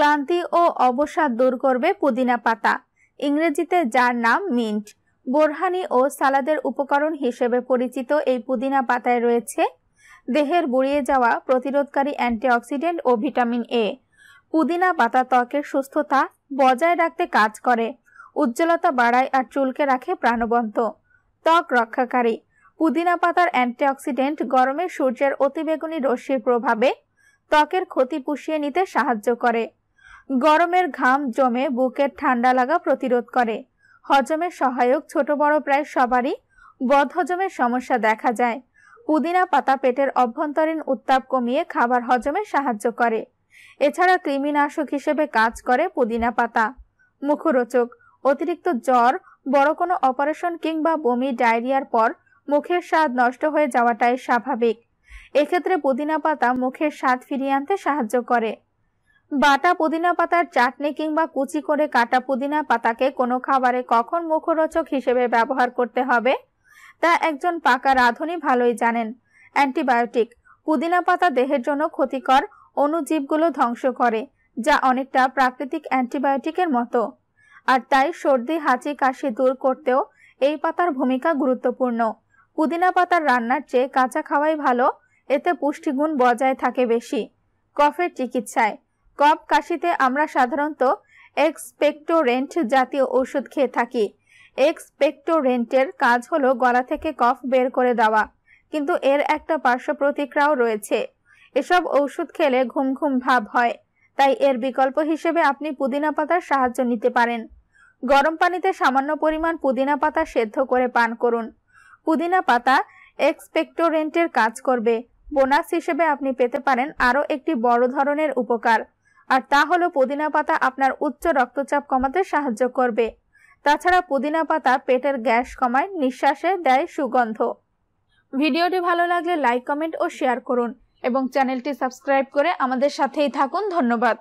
ক্লান্তি ও অবসাদ দূর করবে পুদিনা পাতা ইংরেজিতে যার নাম মিন্ট বোরহানি ও সালাদের উপকরণ হিসেবে পরিচিত এই পুদিনা পাতায় রয়েছে দেহের বুড়িয়ে যাওয়া প্রতিরোধকারী অ্যান্টিঅক্সিডেন্ট ও ভিটামিন এ পুদিনা পাতা ত্বকের সুস্থতা বজায় রাখতে কাজ করে উজ্জ্বলতা বাড়ায় আর চুলকে রাখে প্রাণবন্ত ত্বক রক্ষাকারী পুদিনা পাতার অ্যান্টিঅক্সিডেন্ট গরমে সূর্যের অতিবেগুনি রশ্মির প্রভাবে ত্বকের ক্ষতি পুষিয়ে নিতে সাহায্য করে গরমের ঘাম জমে বুকের ঠান্ডা লাগা প্রতিরোধ করে হজমের সহায়ক ছোট বড় প্রায় সবারই হজমের সমস্যা দেখা যায় পুদিনা পাতা পেটের অভ্যন্তরীণ উত্তাপ কমিয়ে খাবার হজমে সাহায্য করে এছাড়া কৃমিনাশক হিসেবে কাজ করে পুদিনা পাতা মুখরোচক অতিরিক্ত জ্বর বড় কোনো অপারেশন কিংবা বমি ডায়রিয়ার পর মুখের স্বাদ নষ্ট হয়ে যাওয়াটাই স্বাভাবিক এক্ষেত্রে পুদিনা পাতা মুখের স্বাদ ফিরিয়ে আনতে সাহায্য করে বাটা পুদিনা পাতার চাটনি কিংবা কুচি করে কাটা পুদিনা পাতাকে কোনো খাবারে কখন মুখরোচক হিসেবে ব্যবহার করতে হবে তা একজন পাকা রাঁধুনি ভালোই জানেন অ্যান্টিবায়োটিক পুদিনা পাতা দেহের জন্য ক্ষতিকর অণুজীবগুলো ধ্বংস করে যা অনেকটা প্রাকৃতিক অ্যান্টিবায়োটিকের মতো আর তাই সর্দি হাঁচি কাশি দূর করতেও এই পাতার ভূমিকা গুরুত্বপূর্ণ পুদিনা পাতার রান্নার চেয়ে কাঁচা খাওয়াই ভালো এতে পুষ্টিগুণ বজায় থাকে বেশি কফের চিকিৎসায় কফ কাশিতে আমরা সাধারণত এক্সপেক্টোরেন্ট জাতীয় ওষুধ খেয়ে থাকি এক্সপেক্টোরেন্টের কাজ হলো গলা থেকে কফ বের করে দেওয়া কিন্তু এর একটা পার্শ্ব প্রতিক্রিয়াও রয়েছে এসব ঔষধ খেলে ঘুম ঘুম ভাব হয় তাই এর বিকল্প হিসেবে আপনি পুদিনা পাতার সাহায্য নিতে পারেন গরম পানিতে সামান্য পরিমাণ পুদিনা পাতা সেদ্ধ করে পান করুন পুদিনা পাতা এক্সপেক্টোরেন্টের কাজ করবে বোনাস হিসেবে আপনি পেতে পারেন আরও একটি বড় ধরনের উপকার আর তা হলো পুদিনা পাতা আপনার উচ্চ রক্তচাপ কমাতে সাহায্য করবে তাছাড়া পুদিনা পাতা পেটের গ্যাস কমায় নিঃশ্বাসে দেয় সুগন্ধ ভিডিওটি ভালো লাগলে লাইক কমেন্ট ও শেয়ার করুন এবং চ্যানেলটি সাবস্ক্রাইব করে আমাদের সাথেই থাকুন ধন্যবাদ